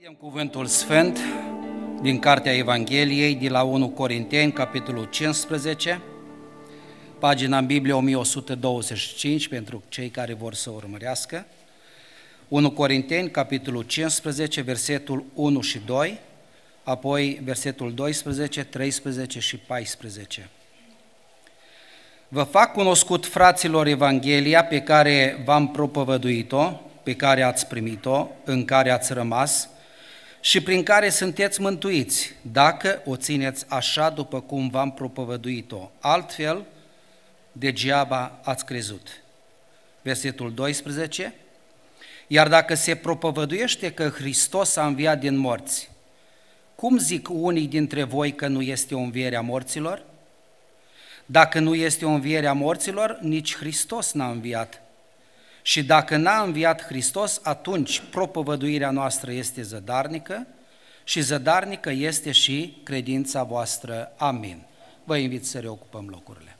Deschidem cuvântul sfânt din Cartea Evangheliei de la 1 Corinteni, capitolul 15, pagina în Biblie 1125 pentru cei care vor să urmărească. 1 Corinteni, capitolul 15, versetul 1 și 2, apoi versetul 12, 13 și 14. Vă fac cunoscut fraților Evanghelia pe care v-am propovăduit-o, pe care ați primit-o, în care ați rămas, și prin care sunteți mântuiți, dacă o țineți așa după cum v-am propovăduit-o. Altfel, degeaba ați crezut. Versetul 12. Iar dacă se propovăduiește că Hristos a înviat din morți, cum zic unii dintre voi că nu este o înviere a morților? Dacă nu este o înviere a morților, nici Hristos n-a înviat. Și dacă n-a înviat Hristos, atunci propovăduirea noastră este zădarnică și zădarnică este și credința voastră. Amin. Vă invit să reocupăm locurile.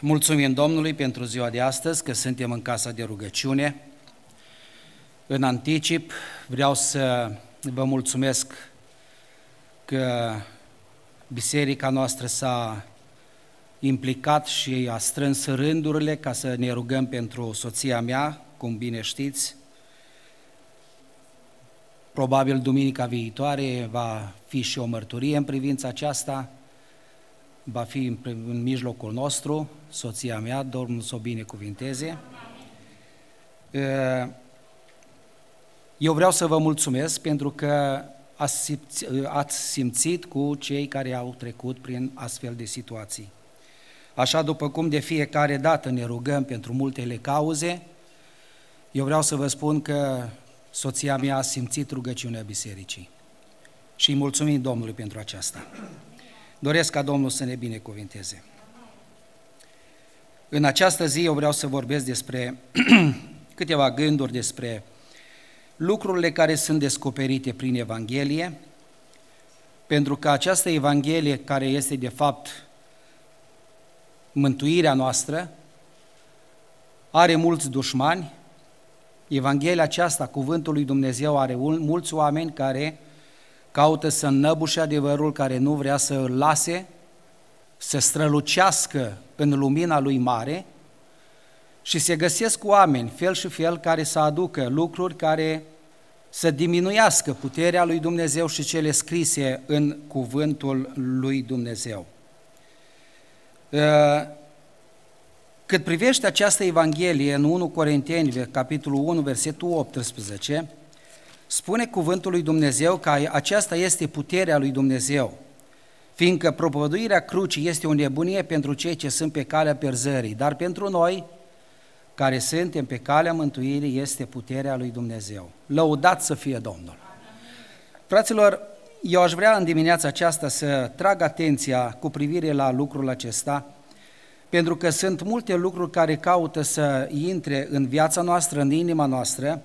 Mulțumim Domnului pentru ziua de astăzi, că suntem în casa de rugăciune. În anticip, vreau să vă mulțumesc că biserica noastră s-a implicat și a strâns rândurile ca să ne rugăm pentru soția mea, cum bine știți. Probabil duminica viitoare va fi și o mărturie în privința aceasta, va fi în, mijlocul nostru, soția mea, Domnul să o binecuvinteze. Eu vreau să vă mulțumesc pentru că ați simțit, ați simțit cu cei care au trecut prin astfel de situații. Așa după cum de fiecare dată ne rugăm pentru multele cauze, eu vreau să vă spun că soția mea a simțit rugăciunea bisericii. Și îi mulțumim Domnului pentru aceasta. Doresc ca Domnul să ne binecuvinteze. În această zi eu vreau să vorbesc despre câteva gânduri despre lucrurile care sunt descoperite prin Evanghelie, pentru că această Evanghelie, care este de fapt mântuirea noastră, are mulți dușmani, Evanghelia aceasta, cuvântul lui Dumnezeu, are mulți oameni care caută să înnăbușe adevărul, care nu vrea să îl lase, să strălucească în lumina lui mare și se găsesc oameni, fel și fel, care să aducă lucruri care să diminuiască puterea lui Dumnezeu și cele scrise în cuvântul lui Dumnezeu. Uh, cât privește această Evanghelie în 1 Corinteni, capitolul 1, versetul 18, spune cuvântul lui Dumnezeu că aceasta este puterea lui Dumnezeu, fiindcă propăduirea crucii este o nebunie pentru cei ce sunt pe calea pierzării, dar pentru noi, care suntem pe calea mântuirii, este puterea lui Dumnezeu. Lăudat să fie Domnul! Fraților, eu aș vrea în dimineața aceasta să trag atenția cu privire la lucrul acesta, pentru că sunt multe lucruri care caută să intre în viața noastră, în inima noastră,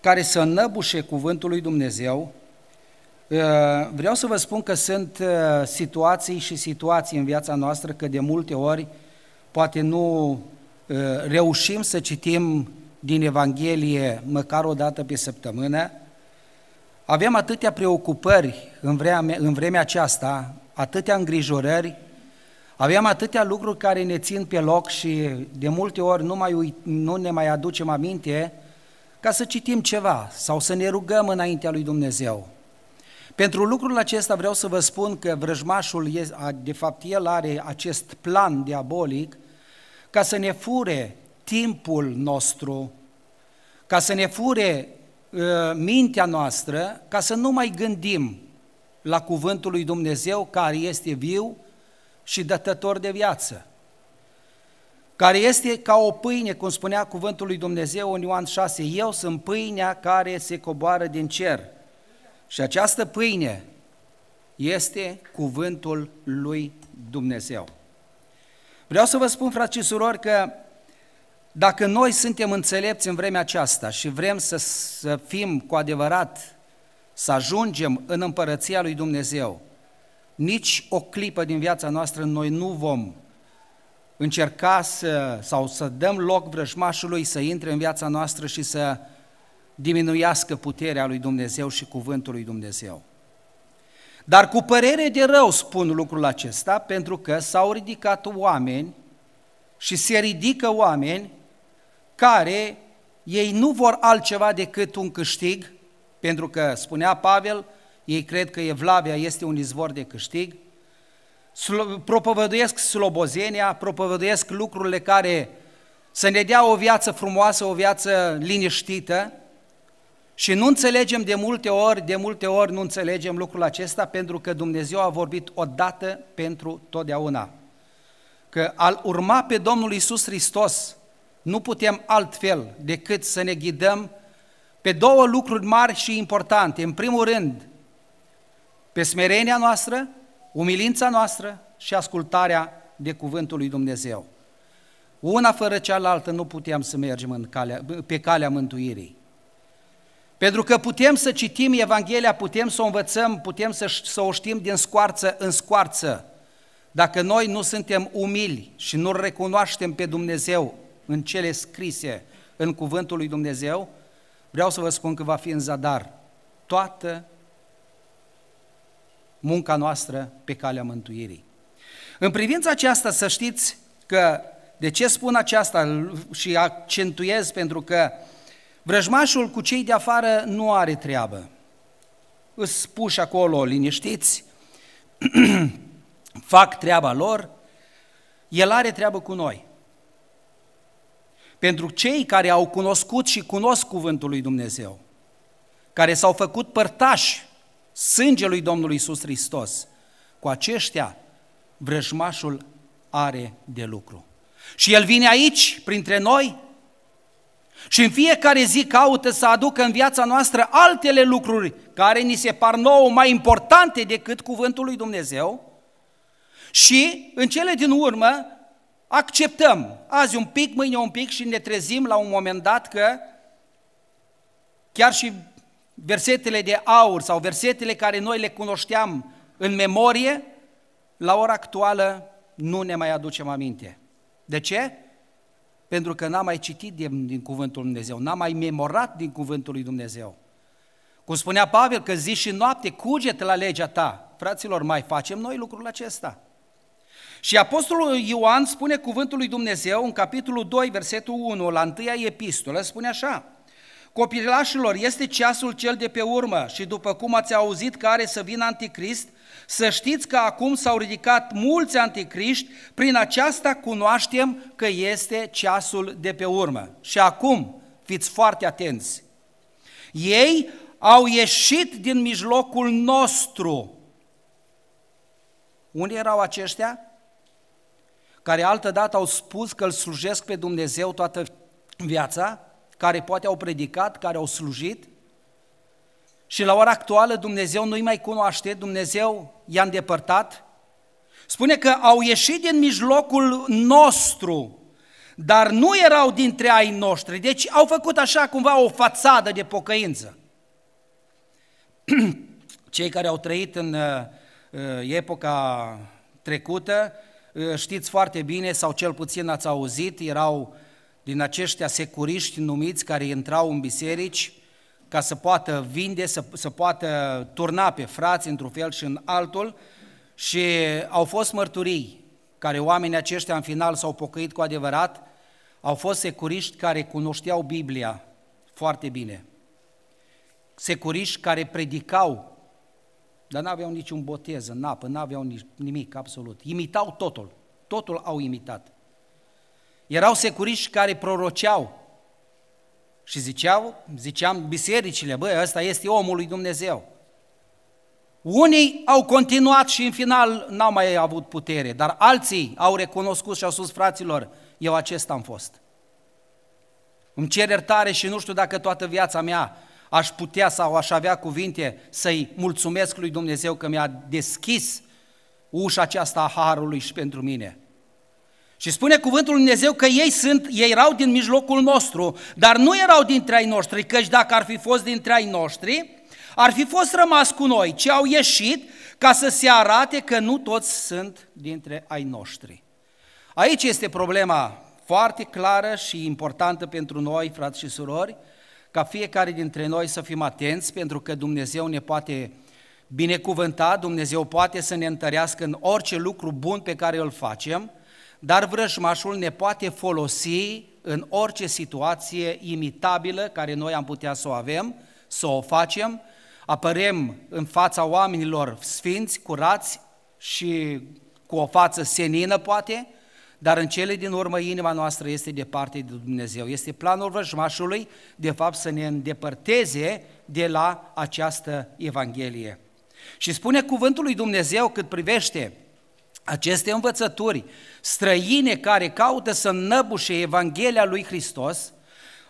care să năbușe cuvântul lui Dumnezeu. Uh, vreau să vă spun că sunt uh, situații și situații în viața noastră că de multe ori poate nu uh, reușim să citim din Evanghelie măcar o dată pe săptămână, Aveam atâtea preocupări în vremea, în vremea aceasta, atâtea îngrijorări, aveam atâtea lucruri care ne țin pe loc și de multe ori nu, mai uit, nu ne mai aducem aminte ca să citim ceva sau să ne rugăm înaintea lui Dumnezeu. Pentru lucrul acesta vreau să vă spun că vrăjmașul, de fapt el are acest plan diabolic ca să ne fure timpul nostru, ca să ne fure Uh, mintea noastră ca să nu mai gândim la cuvântul lui Dumnezeu care este viu și dătător de viață, care este ca o pâine, cum spunea cuvântul lui Dumnezeu în Ioan 6, eu sunt pâinea care se coboară din cer și această pâine este cuvântul lui Dumnezeu. Vreau să vă spun, frați și surori, că dacă noi suntem înțelepți în vremea aceasta și vrem să, să fim cu adevărat, să ajungem în împărăția lui Dumnezeu, nici o clipă din viața noastră noi nu vom încerca să, sau să dăm loc vrăjmașului să intre în viața noastră și să diminuiască puterea lui Dumnezeu și cuvântul lui Dumnezeu. Dar cu părere de rău spun lucrul acesta, pentru că s-au ridicat oameni și se ridică oameni care ei nu vor altceva decât un câștig, pentru că, spunea Pavel, ei cred că Evlavia este un izvor de câștig, propovăduiesc slobozenia, propovăduiesc lucrurile care să ne dea o viață frumoasă, o viață liniștită și nu înțelegem de multe ori, de multe ori nu înțelegem lucrul acesta pentru că Dumnezeu a vorbit odată pentru totdeauna. Că al urma pe Domnul Isus Hristos, nu putem altfel decât să ne ghidăm pe două lucruri mari și importante. În primul rând, pe smerenia noastră, umilința noastră și ascultarea de cuvântul lui Dumnezeu. Una fără cealaltă nu putem să mergem în calea, pe calea mântuirii. Pentru că putem să citim Evanghelia, putem să o învățăm, putem să, să o știm din scoarță în scoarță. Dacă noi nu suntem umili și nu recunoaștem pe Dumnezeu în cele scrise în cuvântul lui Dumnezeu, vreau să vă spun că va fi în zadar toată munca noastră pe calea mântuirii. În privința aceasta să știți că, de ce spun aceasta și accentuez, pentru că vrăjmașul cu cei de afară nu are treabă. Îți spuși acolo, liniștiți, fac treaba lor, el are treabă cu noi pentru cei care au cunoscut și cunosc cuvântul lui Dumnezeu, care s-au făcut părtași sângelui Domnului Isus Hristos, cu aceștia vrăjmașul are de lucru. Și el vine aici, printre noi, și în fiecare zi caută să aducă în viața noastră altele lucruri care ni se par nouă mai importante decât cuvântul lui Dumnezeu și în cele din urmă acceptăm azi un pic, mâine un pic și ne trezim la un moment dat că chiar și versetele de aur sau versetele care noi le cunoșteam în memorie, la ora actuală nu ne mai aducem aminte. De ce? Pentru că n-am mai citit din, din Cuvântul Lui Dumnezeu, n-am mai memorat din Cuvântul Lui Dumnezeu. Cum spunea Pavel, că zi și noapte cuget la legea ta. Fraților, mai facem noi lucrul acesta – și Apostolul Ioan spune cuvântul lui Dumnezeu în capitolul 2, versetul 1, la întâia epistolă, spune așa, Copilașilor, este ceasul cel de pe urmă și după cum ați auzit că are să vină anticrist, să știți că acum s-au ridicat mulți anticriști, prin aceasta cunoaștem că este ceasul de pe urmă. Și acum fiți foarte atenți. Ei au ieșit din mijlocul nostru. Unde erau aceștia? care altădată au spus că îl slujesc pe Dumnezeu toată viața, care poate au predicat, care au slujit, și la ora actuală Dumnezeu nu-i mai cunoaște, Dumnezeu i-a îndepărtat. Spune că au ieșit din mijlocul nostru, dar nu erau dintre ai noștri, deci au făcut așa cumva o fațadă de pocăință. Cei care au trăit în uh, uh, epoca trecută știți foarte bine, sau cel puțin ați auzit, erau din aceștia securiști numiți care intrau în biserici ca să poată vinde, să, să poată turna pe frați într-un fel și în altul și au fost mărturii care oamenii aceștia în final s-au pocăit cu adevărat, au fost securiști care cunoșteau Biblia foarte bine, securiști care predicau dar n-aveau niciun botez în apă, n-aveau nimic absolut. Imitau totul, totul au imitat. Erau securiști care proroceau și ziceau, ziceam bisericile, băi, ăsta este omul lui Dumnezeu. Unii au continuat și în final n-au mai avut putere, dar alții au recunoscut și au spus, fraților, eu acesta am fost. Îmi cer iertare și nu știu dacă toată viața mea aș putea sau aș avea cuvinte să-i mulțumesc lui Dumnezeu că mi-a deschis ușa aceasta a harului și pentru mine. Și spune cuvântul lui Dumnezeu că ei sunt, ei erau din mijlocul nostru, dar nu erau dintre ai noștri, căci dacă ar fi fost dintre ai noștri, ar fi fost rămas cu noi, ci au ieșit ca să se arate că nu toți sunt dintre ai noștri. Aici este problema foarte clară și importantă pentru noi, frați și surori, ca fiecare dintre noi să fim atenți, pentru că Dumnezeu ne poate binecuvânta, Dumnezeu poate să ne întărească în orice lucru bun pe care îl facem, dar vrăjmașul ne poate folosi în orice situație imitabilă care noi am putea să o avem, să o facem, apărem în fața oamenilor sfinți, curați și cu o față senină poate, dar în cele din urmă inima noastră este departe de Dumnezeu. Este planul vrăjmașului, de fapt, să ne îndepărteze de la această Evanghelie. Și spune cuvântul lui Dumnezeu cât privește aceste învățături străine care caută să înnăbușe Evanghelia lui Hristos,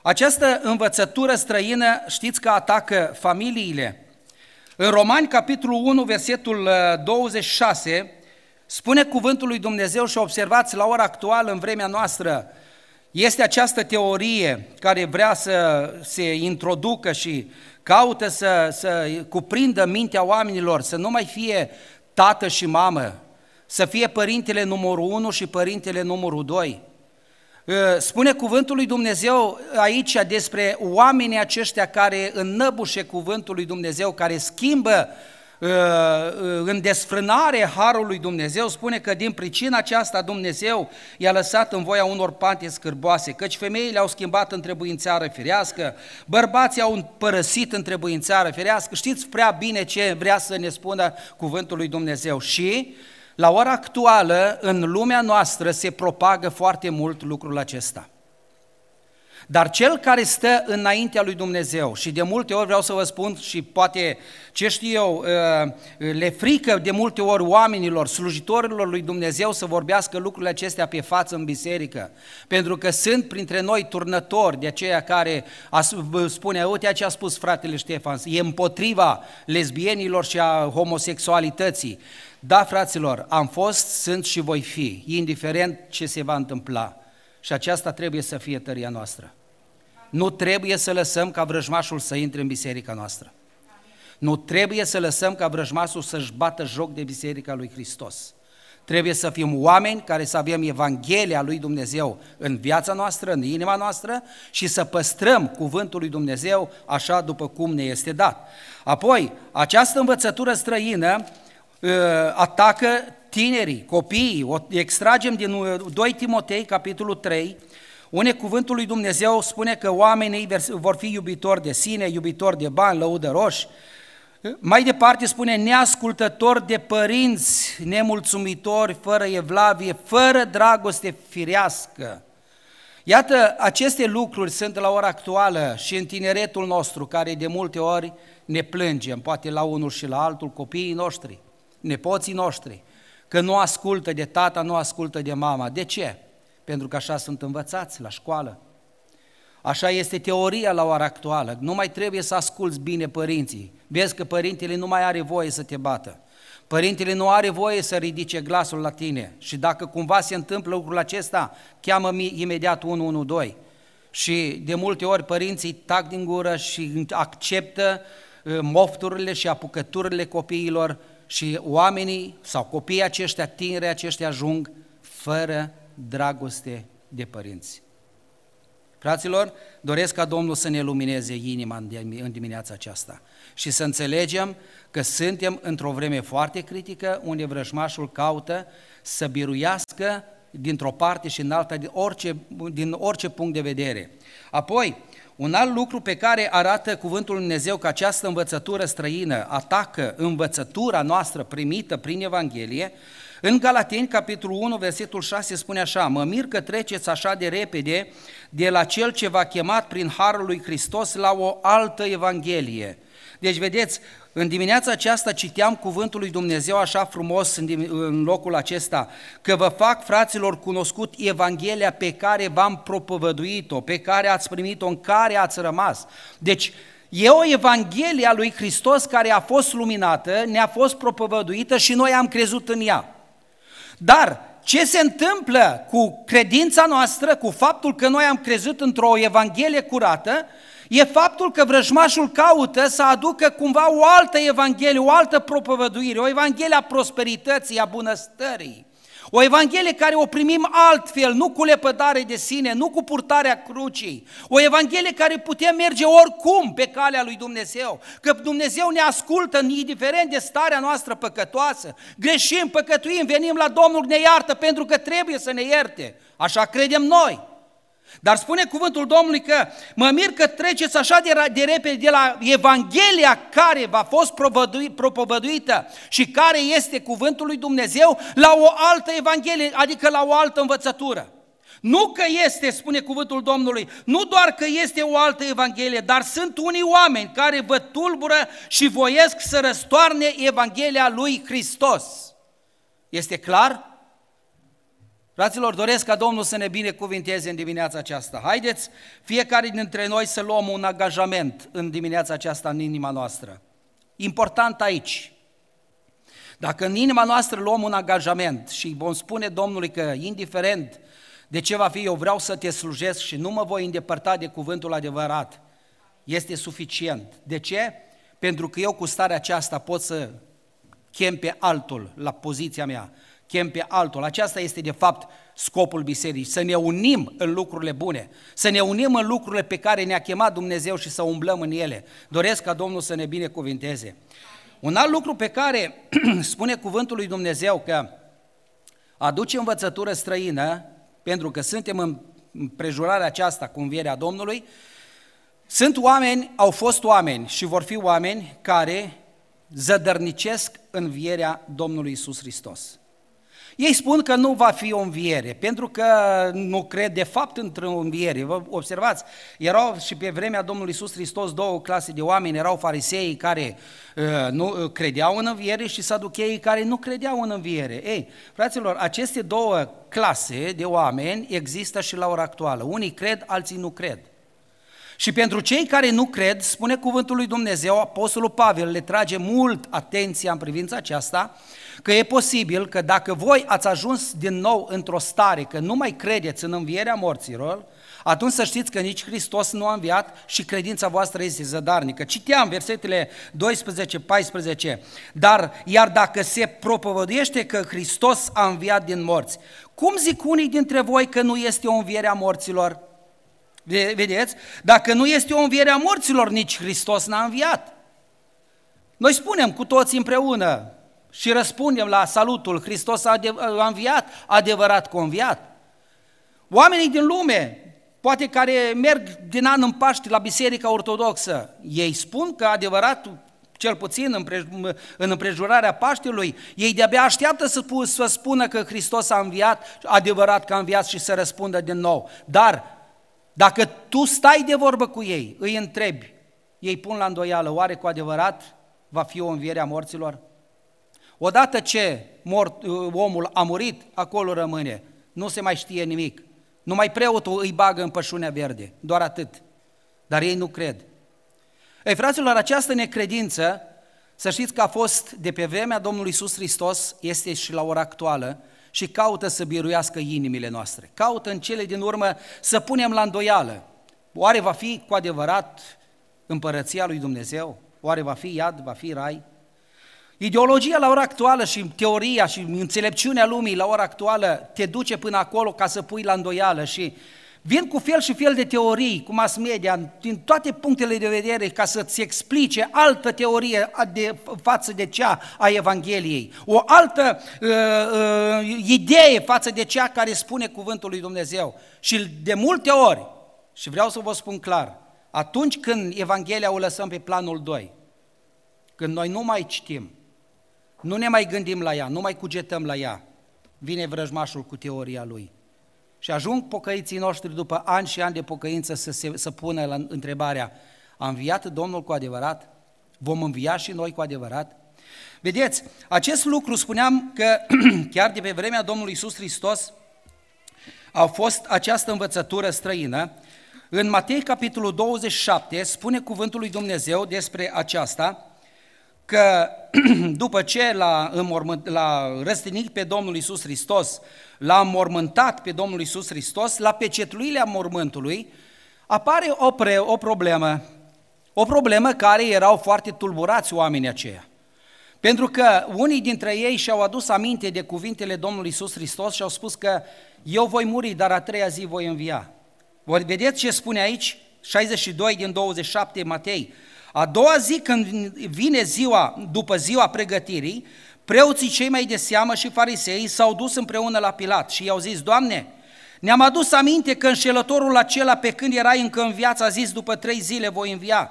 această învățătură străină știți că atacă familiile. În Romani, capitolul 1, versetul 26, uh, Spune cuvântul lui Dumnezeu și observați la ora actuală, în vremea noastră, este această teorie care vrea să se introducă și caută să, să cuprindă mintea oamenilor, să nu mai fie tată și mamă, să fie părintele numărul 1 și părintele numărul 2. Ă, spune cuvântul lui Dumnezeu aici despre oamenii aceștia care înnăbușe cuvântul lui Dumnezeu, care schimbă uh, Ă, ă, în desfrânare harului Dumnezeu, spune că din pricina aceasta Dumnezeu i-a lăsat în voia unor pante scârboase, căci femeile au schimbat întrebuințară firească, bărbații au părăsit întrebuințară firească, știți prea bine ce vrea să ne spună cuvântul lui Dumnezeu și la ora actuală, în lumea noastră, se propagă foarte mult lucrul acesta. Dar cel care stă înaintea lui Dumnezeu și de multe ori vreau să vă spun și poate ce știu eu, uh, le frică de multe ori oamenilor, slujitorilor lui Dumnezeu să vorbească lucrurile acestea pe față în biserică. Pentru că sunt printre noi turnători de aceia care spune, uite ce a spus fratele Ștefan, e împotriva lesbienilor și a homosexualității. Da, fraților, am fost, sunt și voi fi, indiferent ce se va întâmpla și aceasta trebuie să fie tăria noastră. Nu trebuie să lăsăm ca vrăjmașul să intre în biserica noastră. Nu trebuie să lăsăm ca vrăjmașul să-și bată joc de biserica lui Hristos. Trebuie să fim oameni care să avem Evanghelia lui Dumnezeu în viața noastră, în inima noastră și să păstrăm cuvântul lui Dumnezeu așa după cum ne este dat. Apoi, această învățătură străină ă, atacă tinerii, copiii, o extragem din 2 uh, Timotei, capitolul 3, unde cuvântul lui Dumnezeu spune că oamenii vor fi iubitori de sine, iubitori de bani, lăudăroși. Mai departe spune neascultători de părinți, nemulțumitori, fără evlavie, fără dragoste firească. Iată, aceste lucruri sunt la ora actuală și în tineretul nostru, care de multe ori ne plângem, poate la unul și la altul, copiii noștri, nepoții noștri, că nu ascultă de tata, nu ascultă de mama. De ce? Pentru că așa sunt învățați la școală. Așa este teoria la ora actuală. Nu mai trebuie să asculți bine părinții. Vezi că părintele nu mai are voie să te bată. Părintele nu are voie să ridice glasul la tine și dacă cumva se întâmplă lucrul acesta, cheamă imediat 112. Și de multe ori părinții tac din gură și acceptă ă, mofturile și apucăturile copiilor și oamenii sau copiii aceștia, tineri aceștia ajung fără dragoste de părinți. Fraților, doresc ca Domnul să ne lumineze inima în dimineața aceasta și să înțelegem că suntem într-o vreme foarte critică unde vrăjmașul caută să biruiască dintr-o parte și în alta, din orice, din orice punct de vedere. Apoi, un alt lucru pe care arată cuvântul Lui Dumnezeu că această învățătură străină atacă învățătura noastră primită prin Evanghelie, în Galateni, capitolul 1, versetul 6 spune așa, mă mir că treceți așa de repede de la cel ce v-a chemat prin Harul lui Hristos la o altă Evanghelie, deci, vedeți, în dimineața aceasta citeam cuvântul lui Dumnezeu așa frumos în, locul acesta, că vă fac, fraților, cunoscut Evanghelia pe care v-am propovăduit-o, pe care ați primit-o, în care ați rămas. Deci, E o Evanghelie a lui Hristos care a fost luminată, ne-a fost propovăduită și noi am crezut în ea. Dar ce se întâmplă cu credința noastră, cu faptul că noi am crezut într-o Evanghelie curată, e faptul că vrăjmașul caută să aducă cumva o altă evanghelie, o altă propovăduire, o evanghelie a prosperității, a bunăstării, o evanghelie care o primim altfel, nu cu lepădare de sine, nu cu purtarea crucii, o evanghelie care putem merge oricum pe calea lui Dumnezeu, că Dumnezeu ne ascultă indiferent de starea noastră păcătoasă, greșim, păcătuim, venim la Domnul, ne iartă pentru că trebuie să ne ierte, așa credem noi. Dar spune cuvântul Domnului că mă mir că treceți așa de, de repede de la Evanghelia care v-a fost propovăduită și care este cuvântul lui Dumnezeu la o altă Evanghelie, adică la o altă învățătură. Nu că este, spune cuvântul Domnului, nu doar că este o altă Evanghelie, dar sunt unii oameni care vă tulbură și voiesc să răstoarne Evanghelia lui Hristos. Este clar? Fraților, doresc ca Domnul să ne binecuvinteze în dimineața aceasta. Haideți fiecare dintre noi să luăm un angajament în dimineața aceasta în inima noastră. Important aici. Dacă în inima noastră luăm un angajament și vom spune Domnului că indiferent de ce va fi, eu vreau să te slujesc și nu mă voi îndepărta de cuvântul adevărat, este suficient. De ce? Pentru că eu cu starea aceasta pot să chem pe altul la poziția mea chem pe altul. Aceasta este de fapt scopul bisericii, să ne unim în lucrurile bune, să ne unim în lucrurile pe care ne-a chemat Dumnezeu și să umblăm în ele. Doresc ca Domnul să ne binecuvinteze. Un alt lucru pe care spune cuvântul lui Dumnezeu că aduce învățătură străină, pentru că suntem în prejurarea aceasta cu învierea Domnului, sunt oameni, au fost oameni și vor fi oameni care zădărnicesc învierea Domnului Isus Hristos. Ei spun că nu va fi o înviere, pentru că nu cred de fapt într-o înviere. Vă observați, erau și pe vremea Domnului Iisus Hristos două clase de oameni, erau fariseii care uh, nu uh, credeau în înviere și saducheii care nu credeau în înviere. Ei, fraților, aceste două clase de oameni există și la ora actuală. Unii cred, alții nu cred. Și pentru cei care nu cred, spune cuvântul lui Dumnezeu, Apostolul Pavel le trage mult atenția în privința aceasta, Că e posibil că dacă voi ați ajuns din nou într-o stare că nu mai credeți în învierea morților, atunci să știți că nici Hristos nu a înviat și credința voastră este zădarnică. Citeam versetele 12-14, dar iar dacă se propovăduiește că Hristos a înviat din morți, cum zic unii dintre voi că nu este o înviere a morților? Vedeți? Dacă nu este o înviere a morților, nici Hristos n-a înviat. Noi spunem cu toți împreună, și răspundem la salutul Hristos a înviat, adevărat conviat. Oamenii din lume, poate care merg din an în Paști la Biserica Ortodoxă, ei spun că adevărat, cel puțin în împrejurarea Paștelui, ei de-abia așteaptă să, să spună că Hristos a înviat, adevărat că a înviat și să răspundă din nou. Dar dacă tu stai de vorbă cu ei, îi întrebi, ei pun la îndoială, oare cu adevărat va fi o înviere a morților? Odată ce mort, uh, omul a murit, acolo rămâne. Nu se mai știe nimic. Numai preotul îi bagă în pășunea verde, doar atât. Dar ei nu cred. Ei, fraților, această necredință, să știți că a fost de pe vremea Domnului Iisus Hristos, este și la ora actuală, și caută să biruiască inimile noastre. Caută în cele din urmă să punem la îndoială. Oare va fi cu adevărat împărăția lui Dumnezeu? Oare va fi iad, va fi rai? Ideologia la ora actuală și teoria și înțelepciunea lumii la ora actuală te duce până acolo ca să pui la îndoială și vin cu fel și fel de teorii cu mass media din toate punctele de vedere ca să-ți explice altă teorie de, față de cea a Evangheliei, o altă uh, uh, idee față de cea care spune cuvântul lui Dumnezeu. Și de multe ori, și vreau să vă spun clar, atunci când Evanghelia o lăsăm pe planul 2, când noi nu mai citim, nu ne mai gândim la ea, nu mai cugetăm la ea. Vine vrăjmașul cu teoria lui. Și ajung pocăiții noștri după ani și ani de pocăință să, se, să pună la întrebarea a înviat Domnul cu adevărat? Vom învia și noi cu adevărat? Vedeți, acest lucru spuneam că chiar de pe vremea Domnului Isus Hristos a fost această învățătură străină. În Matei capitolul 27 spune cuvântul lui Dumnezeu despre aceasta, că după ce l-a, înmormânt, l-a răstinit pe Domnul Isus Hristos, l-a mormântat pe Domnul Isus Hristos, la pecetluirea mormântului apare o, pre, o problemă, o problemă care erau foarte tulburați oamenii aceia. Pentru că unii dintre ei și-au adus aminte de cuvintele Domnului Isus Hristos și au spus că eu voi muri, dar a treia zi voi învia. Voi vedeți ce spune aici? 62 din 27 Matei. A doua zi, când vine ziua, după ziua pregătirii, preoții cei mai de seamă și farisei s-au dus împreună la Pilat și i-au zis, Doamne, ne-am adus aminte că înșelătorul acela pe când erai încă în viață a zis, după trei zile voi învia.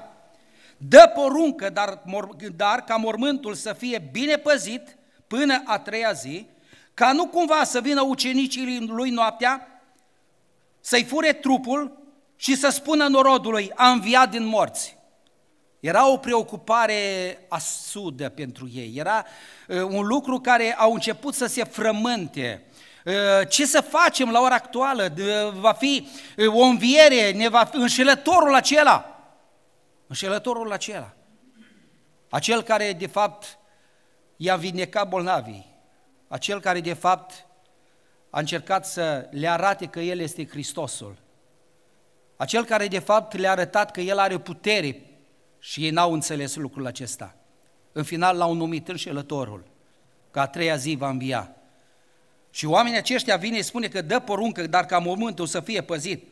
Dă poruncă, dar, dar ca mormântul să fie bine păzit până a treia zi, ca nu cumva să vină ucenicii lui noaptea, să-i fure trupul și să spună norodului, a înviat din morți. Era o preocupare asudă pentru ei, era uh, un lucru care au început să se frământe. Uh, ce să facem la ora actuală? Va fi uh, o înviere, ne va fi înșelătorul acela. Înșelătorul acela. Acel care, de fapt, i-a vindecat bolnavii. Acel care, de fapt, a încercat să le arate că El este Hristosul. Acel care, de fapt, le-a arătat că El are putere și ei n-au înțeles lucrul acesta. În final l-au numit înșelătorul, că a treia zi va învia. Și oamenii aceștia vine și spune că dă poruncă, dar ca mormântul să fie păzit.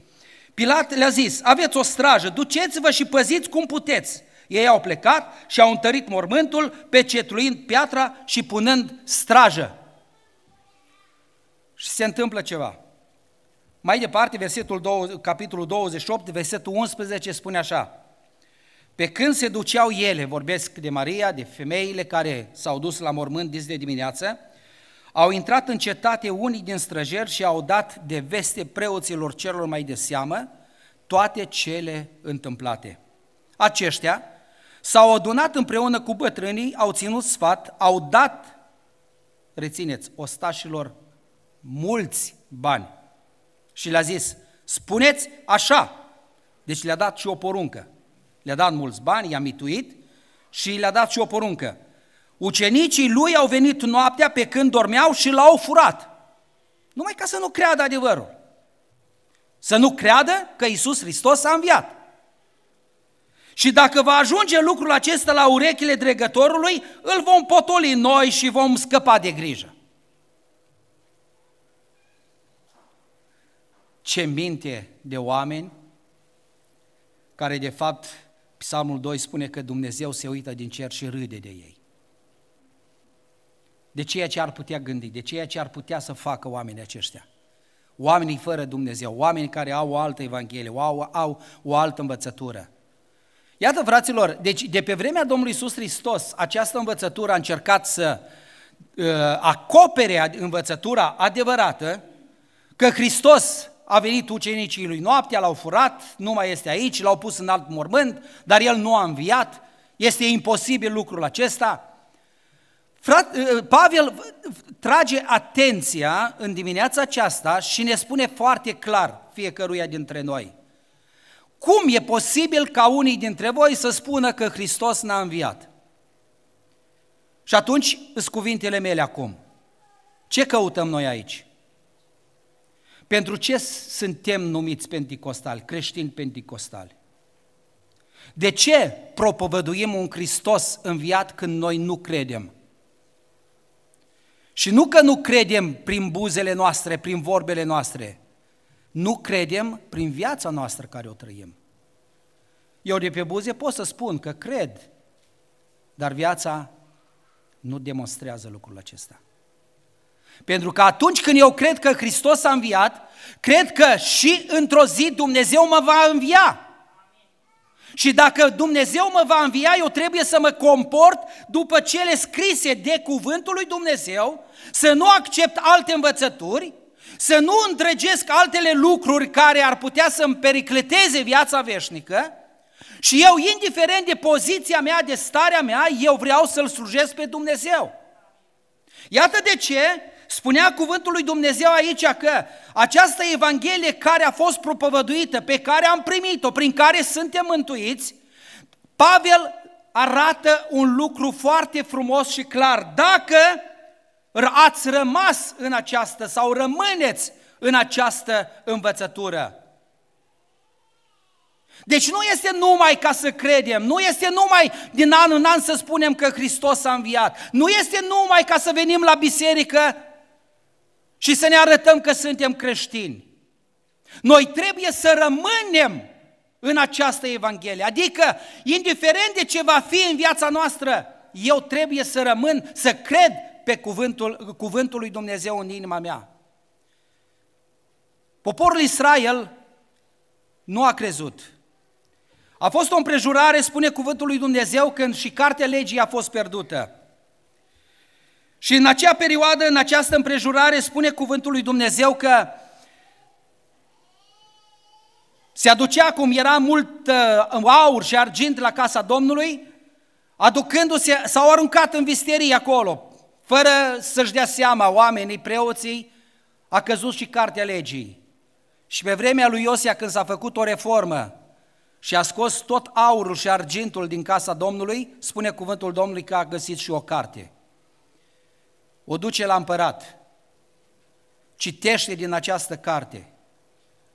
Pilat le-a zis, aveți o strajă, duceți-vă și păziți cum puteți. Ei au plecat și au întărit mormântul, pecetluind piatra și punând strajă. Și se întâmplă ceva. Mai departe, versetul 2, capitolul 28, versetul 11 spune așa. Pe când se duceau ele, vorbesc de Maria, de femeile care s-au dus la mormânt dis de dimineață, au intrat în cetate unii din străjeri și au dat de veste preoților celor mai de seamă toate cele întâmplate. Aceștia s-au adunat împreună cu bătrânii, au ținut sfat, au dat, rețineți, ostașilor mulți bani și le-a zis, spuneți așa, deci le-a dat și o poruncă, le-a dat mulți bani, i-a mituit și le-a dat și o poruncă. Ucenicii lui au venit noaptea pe când dormeau și l-au furat. Numai ca să nu creadă adevărul. Să nu creadă că Isus Hristos a înviat. Și dacă va ajunge lucrul acesta la urechile dregătorului, îl vom potoli noi și vom scăpa de grijă. Ce minte de oameni care de fapt Psalmul 2 spune că Dumnezeu se uită din cer și râde de ei. De ceea ce ar putea gândi, de ceea ce ar putea să facă oamenii aceștia. Oamenii fără Dumnezeu, oamenii care au o altă Evanghelie, au, au o altă învățătură. Iată, fraților, deci de pe vremea Domnului Iisus Hristos, această învățătură a încercat să uh, acopere învățătura adevărată că Hristos a venit ucenicii lui noaptea, l-au furat, nu mai este aici, l-au pus în alt mormânt, dar el nu a înviat, este imposibil lucrul acesta. Frat, eh, Pavel trage atenția în dimineața aceasta și ne spune foarte clar fiecăruia dintre noi. Cum e posibil ca unii dintre voi să spună că Hristos n-a înviat? Și atunci îți cuvintele mele acum. Ce căutăm noi aici? Pentru ce suntem numiți penticostali, creștini penticostali? De ce propovăduim un Hristos înviat când noi nu credem? Și nu că nu credem prin buzele noastre, prin vorbele noastre, nu credem prin viața noastră care o trăim. Eu de pe buze pot să spun că cred, dar viața nu demonstrează lucrul acesta. Pentru că atunci când eu cred că Hristos a înviat, cred că și într-o zi Dumnezeu mă va învia. Și dacă Dumnezeu mă va învia, eu trebuie să mă comport după cele scrise de cuvântul lui Dumnezeu, să nu accept alte învățături, să nu întregesc altele lucruri care ar putea să îmi pericleteze viața veșnică și eu, indiferent de poziția mea, de starea mea, eu vreau să-L slujesc pe Dumnezeu. Iată de ce Spunea cuvântul lui Dumnezeu aici că această Evanghelie care a fost propovăduită, pe care am primit-o, prin care suntem mântuiți, Pavel arată un lucru foarte frumos și clar. Dacă ați rămas în această sau rămâneți în această învățătură. Deci nu este numai ca să credem, nu este numai din an în an să spunem că Hristos a înviat, nu este numai ca să venim la biserică și să ne arătăm că suntem creștini. Noi trebuie să rămânem în această Evanghelie, adică indiferent de ce va fi în viața noastră, eu trebuie să rămân, să cred pe cuvântul, cuvântul lui Dumnezeu în inima mea. Poporul Israel nu a crezut. A fost o împrejurare, spune cuvântul lui Dumnezeu, când și cartea legii a fost pierdută. Și în acea perioadă, în această împrejurare, spune cuvântul lui Dumnezeu că se aducea cum era mult uh, aur și argint la casa Domnului, aducându-se, s-au aruncat în visterii acolo, fără să-și dea seama oamenii, preoții, a căzut și cartea legii. Și pe vremea lui Iosia, când s-a făcut o reformă și a scos tot aurul și argintul din casa Domnului, spune cuvântul Domnului că a găsit și o carte o duce la împărat. Citește din această carte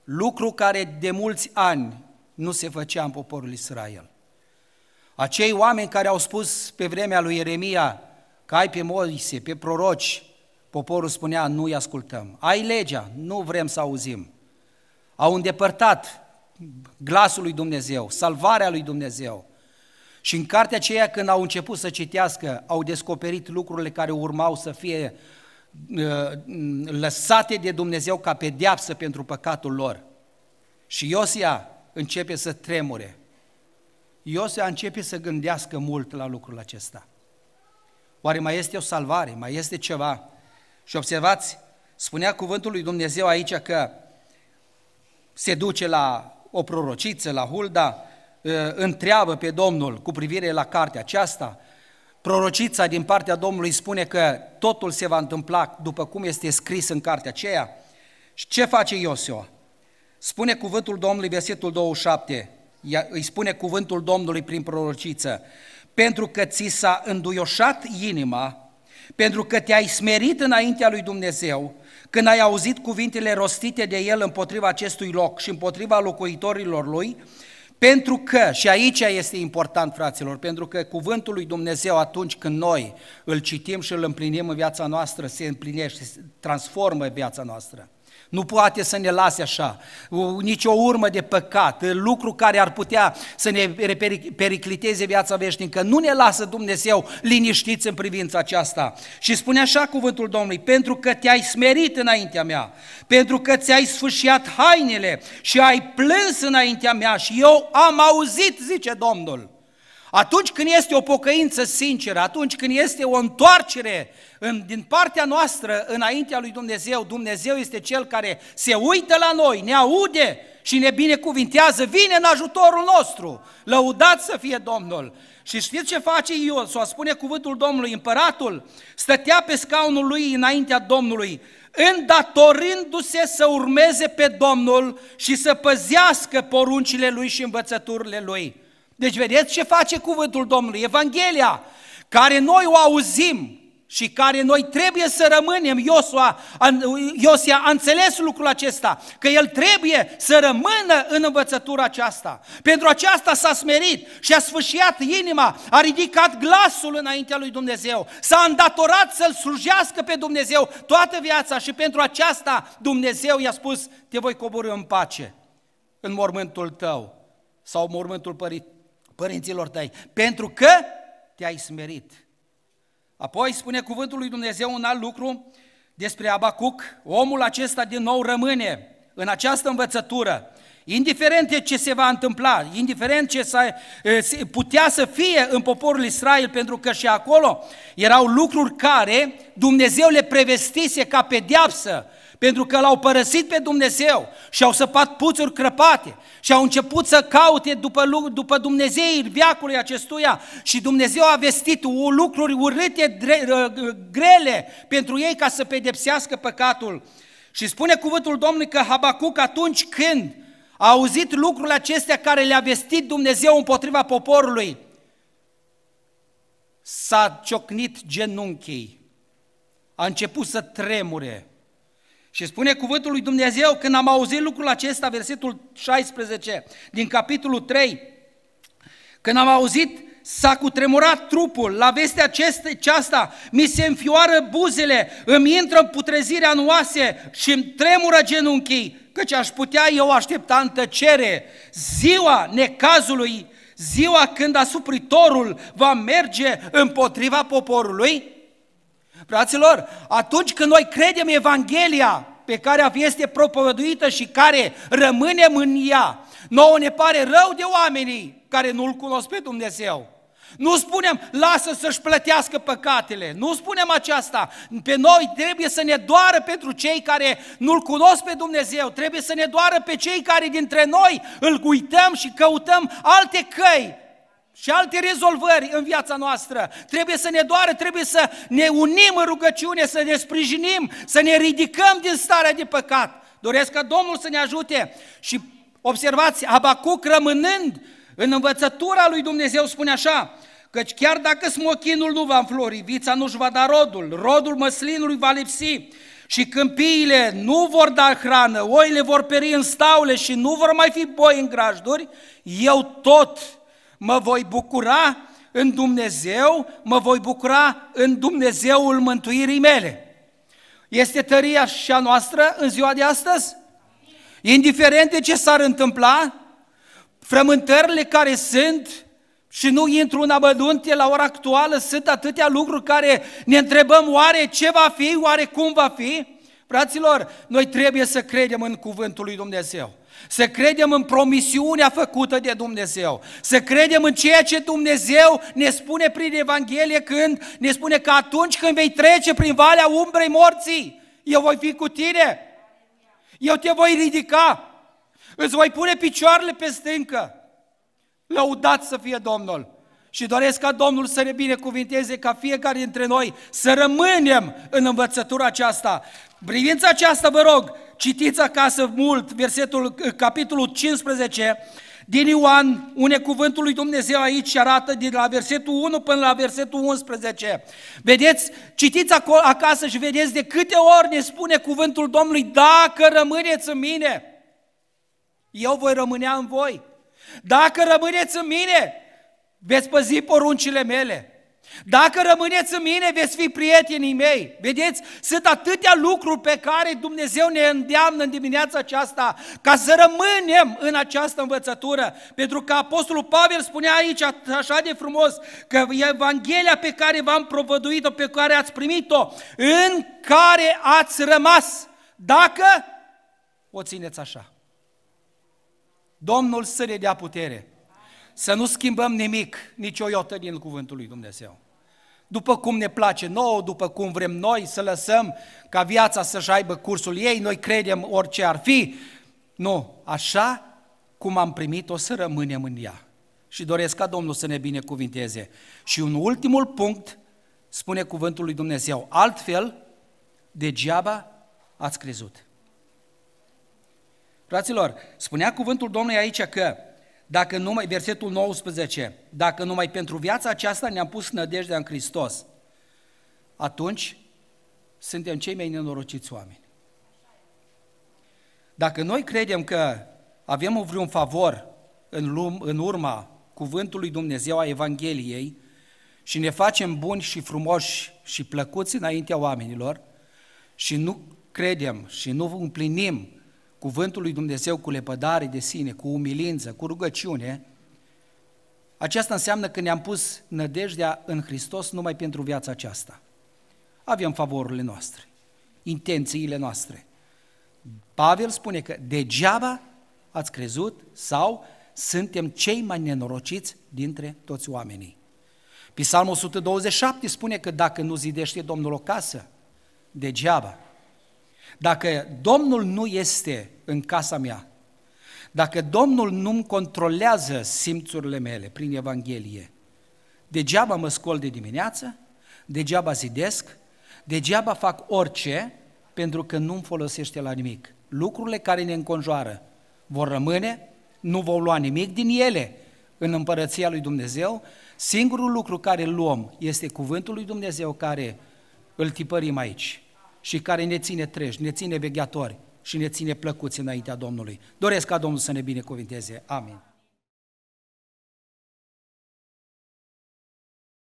lucru care de mulți ani nu se făcea în poporul Israel. Acei oameni care au spus pe vremea lui Ieremia că ai pe Moise, pe proroci, poporul spunea nu-i ascultăm. Ai legea, nu vrem să auzim. Au îndepărtat glasul lui Dumnezeu, salvarea lui Dumnezeu. Și în cartea aceea, când au început să citească, au descoperit lucrurile care urmau să fie uh, lăsate de Dumnezeu ca pedeapsă pentru păcatul lor. Și Iosia începe să tremure. Iosia începe să gândească mult la lucrul acesta. Oare mai este o salvare? Mai este ceva? Și observați, spunea cuvântul lui Dumnezeu aici că se duce la o prorociță, la Hulda, întreabă pe Domnul cu privire la cartea aceasta, prorocița din partea Domnului spune că totul se va întâmpla după cum este scris în cartea aceea. Și ce face Iosua? Spune cuvântul Domnului, versetul 27, îi spune cuvântul Domnului prin prorociță, pentru că ți s-a înduioșat inima, pentru că te-ai smerit înaintea lui Dumnezeu, când ai auzit cuvintele rostite de el împotriva acestui loc și împotriva locuitorilor lui, pentru că, și aici este important, fraților, pentru că cuvântul lui Dumnezeu atunci când noi îl citim și îl împlinim în viața noastră, se împlinește, se transformă viața noastră. Nu poate să ne lase așa, nici o urmă de păcat, lucru care ar putea să ne pericliteze viața veșnică. Nu ne lasă Dumnezeu liniștiți în privința aceasta. Și spune așa cuvântul Domnului, pentru că te-ai smerit înaintea mea, pentru că ți-ai sfâșiat hainele și ai plâns înaintea mea și eu am auzit, zice Domnul. Atunci când este o pocăință sinceră, atunci când este o întoarcere în, din partea noastră, înaintea lui Dumnezeu, Dumnezeu este Cel care se uită la noi, ne aude și ne binecuvintează, vine în ajutorul nostru, lăudat să fie Domnul. Și știți ce face Ion? O spune cuvântul Domnului, împăratul stătea pe scaunul lui înaintea Domnului, îndatorindu-se să urmeze pe Domnul și să păzească poruncile lui și învățăturile lui. Deci vedeți ce face cuvântul Domnului, Evanghelia, care noi o auzim, și care noi trebuie să rămânem. Iosua, Iosia a înțeles lucrul acesta, că el trebuie să rămână în învățătura aceasta. Pentru aceasta s-a smerit și a sfâșiat inima, a ridicat glasul înaintea lui Dumnezeu, s-a îndatorat să-L slujească pe Dumnezeu toată viața și pentru aceasta Dumnezeu i-a spus, te voi coborâ în pace în mormântul tău sau mormântul părinților tăi, pentru că te-ai smerit Apoi spune cuvântul lui Dumnezeu un alt lucru despre Abacuc, omul acesta din nou rămâne în această învățătură, indiferent de ce se va întâmpla, indiferent ce s-a, putea să fie în poporul Israel, pentru că și acolo erau lucruri care Dumnezeu le prevestise ca pedeapsă pentru că l-au părăsit pe Dumnezeu și au săpat puțuri crăpate și au început să caute după, după Dumnezeii viacului acestuia și Dumnezeu a vestit lucruri urâte, grele pentru ei ca să pedepsească păcatul. Și spune cuvântul Domnului că Habacuc atunci când a auzit lucrurile acestea care le-a vestit Dumnezeu împotriva poporului, s-a ciocnit genunchii, a început să tremure, și spune cuvântul lui Dumnezeu, când am auzit lucrul acesta, versetul 16 din capitolul 3, când am auzit s-a cutremurat trupul, la vestea aceasta, aceasta mi se înfioară buzele, îmi intră în putrezirea în oase și îmi tremură genunchii, căci aș putea eu aștepta în tăcere ziua necazului, ziua când asupritorul va merge împotriva poporului Fraților, atunci când noi credem Evanghelia pe care este propovăduită și care rămânem în ea, nouă ne pare rău de oamenii care nu-L cunosc pe Dumnezeu. Nu spunem, lasă să-și plătească păcatele. Nu spunem aceasta. Pe noi trebuie să ne doară pentru cei care nu-L cunosc pe Dumnezeu. Trebuie să ne doară pe cei care dintre noi îl uităm și căutăm alte căi și alte rezolvări în viața noastră. Trebuie să ne doară, trebuie să ne unim în rugăciune, să ne sprijinim, să ne ridicăm din starea de păcat. Doresc ca Domnul să ne ajute. Și observați, Abacuc rămânând în învățătura lui Dumnezeu spune așa, căci chiar dacă smochinul nu va înflori, vița nu-și va da rodul, rodul măslinului va lipsi și câmpiile nu vor da hrană, oile vor peri în staule și nu vor mai fi boi în grajduri, eu tot mă voi bucura în Dumnezeu, mă voi bucura în Dumnezeul mântuirii mele. Este tăria și a noastră în ziua de astăzi? Indiferent de ce s-ar întâmpla, frământările care sunt și nu intru în abădunte la ora actuală, sunt atâtea lucruri care ne întrebăm oare ce va fi, oare cum va fi? Fraților, noi trebuie să credem în cuvântul lui Dumnezeu să credem în promisiunea făcută de Dumnezeu, să credem în ceea ce Dumnezeu ne spune prin Evanghelie când ne spune că atunci când vei trece prin valea umbrei morții, eu voi fi cu tine, eu te voi ridica, îți voi pune picioarele pe stâncă. Lăudat să fie Domnul! Și doresc ca Domnul să ne binecuvinteze ca fiecare dintre noi să rămânem în învățătura aceasta. Privința aceasta, vă rog, citiți acasă mult versetul, eh, capitolul 15 din Ioan, une cuvântul lui Dumnezeu aici și arată din la versetul 1 până la versetul 11. Vedeți, citiți acolo, acasă și vedeți de câte ori ne spune cuvântul Domnului, dacă rămâneți în mine, eu voi rămânea în voi. Dacă rămâneți în mine, veți păzi poruncile mele. Dacă rămâneți în mine, veți fi prietenii mei. Vedeți, sunt atâtea lucruri pe care Dumnezeu ne îndeamnă în dimineața aceasta ca să rămânem în această învățătură. Pentru că Apostolul Pavel spunea aici așa de frumos că Evanghelia pe care v-am provăduit-o, pe care ați primit-o, în care ați rămas, dacă o țineți așa. Domnul să ne dea putere să nu schimbăm nimic, nici o iotă din cuvântul lui Dumnezeu. După cum ne place nouă, după cum vrem noi, să lăsăm ca viața să-și aibă cursul ei, noi credem orice ar fi. Nu, așa cum am primit-o să rămânem în ea. Și doresc ca Domnul să ne binecuvinteze. Și un ultimul punct, spune cuvântul lui Dumnezeu, altfel, degeaba ați crezut. Fraților, spunea cuvântul Domnului aici că dacă numai, versetul 19, dacă numai pentru viața aceasta ne-am pus nădejdea în Hristos, atunci suntem cei mai nenorociți oameni. Dacă noi credem că avem vreun favor în, lum, în urma cuvântului Dumnezeu a Evangheliei și ne facem buni și frumoși și plăcuți înaintea oamenilor și nu credem și nu împlinim cuvântul lui Dumnezeu cu lepădare de sine, cu umilință, cu rugăciune, aceasta înseamnă că ne-am pus nădejdea în Hristos numai pentru viața aceasta. Avem favorurile noastre, intențiile noastre. Pavel spune că degeaba ați crezut sau suntem cei mai nenorociți dintre toți oamenii. Psalmul 127 spune că dacă nu zidește Domnul o casă, degeaba dacă Domnul nu este în casa mea, dacă Domnul nu-mi controlează simțurile mele prin Evanghelie, degeaba mă scol de dimineață, degeaba zidesc, degeaba fac orice, pentru că nu-mi folosește la nimic. Lucrurile care ne înconjoară vor rămâne, nu vom lua nimic din ele în împărăția lui Dumnezeu. Singurul lucru care luăm este cuvântul lui Dumnezeu care îl tipărim aici și care ne ține treji, ne ține vegheatori și ne ține plăcuți înaintea Domnului. Doresc ca Domnul să ne binecuvinteze. Amin.